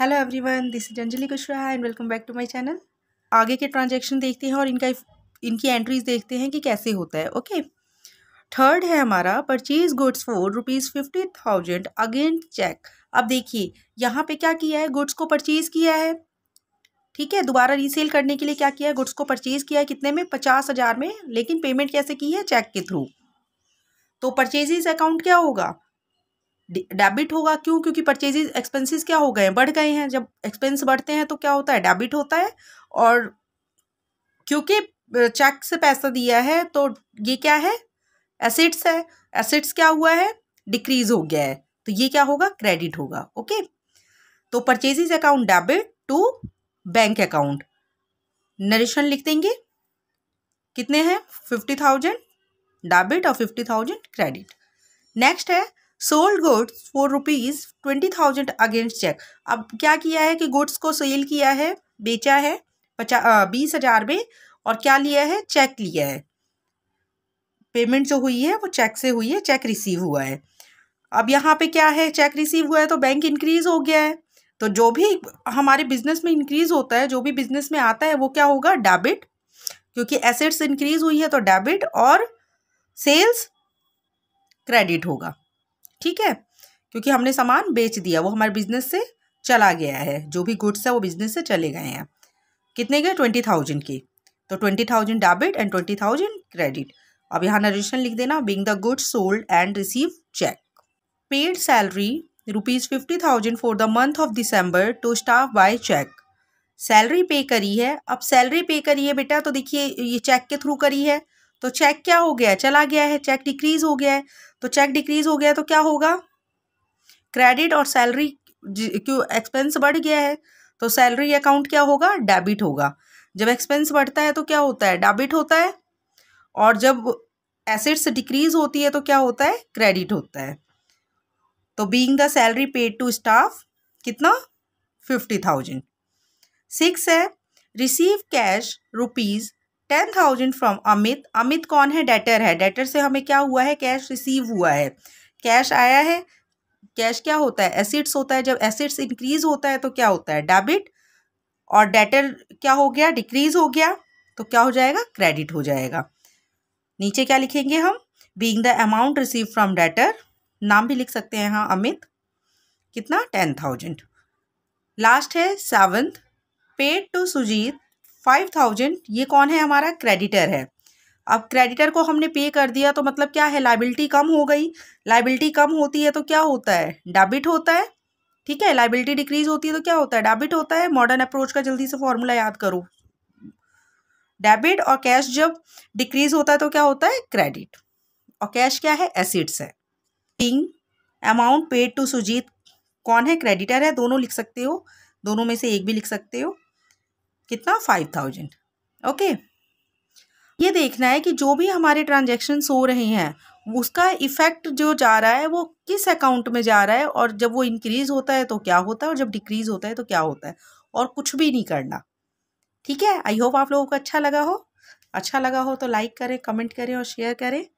hello everyone this is Anjali Kushwaha and welcome back to my channel आगे के transaction देखते हैं और इनका इनकी एंट्रीज देखते हैं कि कैसे होता है ओके थर्ड है हमारा purchase goods for rupees fifty thousand against cheque अब देखिए यहाँ पे क्या किया है गुड्स को परचेज़ किया है ठीक है दोबारा रीसेल करने के लिए क्या किया है गुड्स को परचेज़ किया है कितने में पचास हज़ार में लेकिन पेमेंट कैसे की है चेक के थ्रू तो परचेजेज अकाउंट क्या होगा डेबिट होगा क्यों क्योंकि परचेजेज एक्सपेंसेस क्या हो गए बढ़ गए हैं जब एक्सपेंस बढ़ते हैं तो क्या होता है डेबिट होता है और क्योंकि चेक से पैसा दिया है तो ये क्या है एसेट्स है एसेट्स क्या हुआ है डिक्रीज हो गया है तो ये क्या होगा क्रेडिट होगा ओके तो purchases account debit to bank account narration लिख देंगे कितने हैं फिफ्टी थाउजेंड डेबिट और फिफ्टी थाउजेंड क्रेडिट नेक्स्ट है sold goods for rupees twenty thousand against cheque अब क्या किया है कि गुड्स को सेल किया है बेचा है पचास बीस हजार में और क्या लिया है चेक लिया है पेमेंट जो हुई है वो चेक से हुई है चेक रिसीव हुआ है अब यहाँ पे क्या है चेक रिसीव हुआ है तो बैंक इंक्रीज हो गया है तो जो भी हमारे बिजनेस में इंक्रीज होता है जो भी बिजनेस में आता है वो क्या होगा डेबिट क्योंकि एसेट्स इंक्रीज हुई है तो डेबिट और सेल्स क्रेडिट होगा ठीक है क्योंकि हमने सामान बेच दिया वो हमारे बिजनेस से चला गया है जो भी गुड्स है वो बिजनेस से चले गए हैं कितने गए ट्वेंटी थाउजेंड के तो twenty thousand debit and twenty thousand credit अब यहाँ नरेशन लिख देना being the goods sold and receive cheque paid salary rupees fifty thousand for the month of December to staff by cheque salary pay करी है अब salary pay करी है बेटा तो देखिए ये चेक के थ्रू करी है तो चेक क्या हो गया चला गया है चेक डिक्रीज हो गया है तो चेक डिक्रीज हो गया तो क्या होगा क्रेडिट और सैलरी क्यों एक्सपेंस बढ़ गया है तो सैलरी अकाउंट क्या होगा डेबिट होगा जब एक्सपेंस बढ़ता है तो क्या होता है डेबिट होता है और जब एसेट्स डिक्रीज होती है तो क्या होता है क्रेडिट होता है तो being the salary paid to staff कितना फिफ्टी थाउजेंड सिक्स है receive cash rupees ten thousand from Amit Amit कौन है डेटर है डेटर से हमें क्या हुआ है कैश रिसीव हुआ है कैश आया है कैश क्या होता है एसिड्स होता है जब एसिड्स इंक्रीज होता है तो क्या होता है डेबिट और डेटर क्या हो गया डिक्रीज हो गया तो क्या हो जाएगा क्रेडिट हो जाएगा नीचे क्या लिखेंगे हम being the amount receive from debtor नाम भी लिख सकते हैं यहाँ अमित कितना टेन थाउजेंड लास्ट है seventh paid to Sujeet five thousand ये कौन है हमारा क्रेडिटर है अब क्रेडिटर को हमने पे कर दिया तो मतलब क्या है लाइबिलिटी कम हो गई लाइबिलिटी कम होती है तो क्या होता है डेबिट होता है ठीक है लाइबिलिटी डिक्रीज होती है तो क्या होता है डेबिट होता है मॉडर्न अप्रोच का जल्दी से फॉर्मूला याद करो डेबिट और कैश जब डिक्रीज होता है तो क्या होता है क्रेडिट और कैश क्या है एसिड्स है being amount paid to Sujeet कौन है क्रेडिटर है दोनों लिख सकते हो दोनों में से एक भी लिख सकते हो कितना फाइव थाउजेंड ओके ये देखना है कि जो भी हमारे ट्रांजेक्शन्स हो रहे हैं उसका इफ़ेक्ट जो जा रहा है वो किस अकाउंट में जा रहा है और जब वो इंक्रीज़ होता है तो क्या होता है और जब डिक्रीज़ होता है तो क्या होता है और कुछ भी नहीं करना ठीक है आई होप आप लोगों को अच्छा लगा हो अच्छा लगा हो तो लाइक करें कमेंट करें और शेयर करें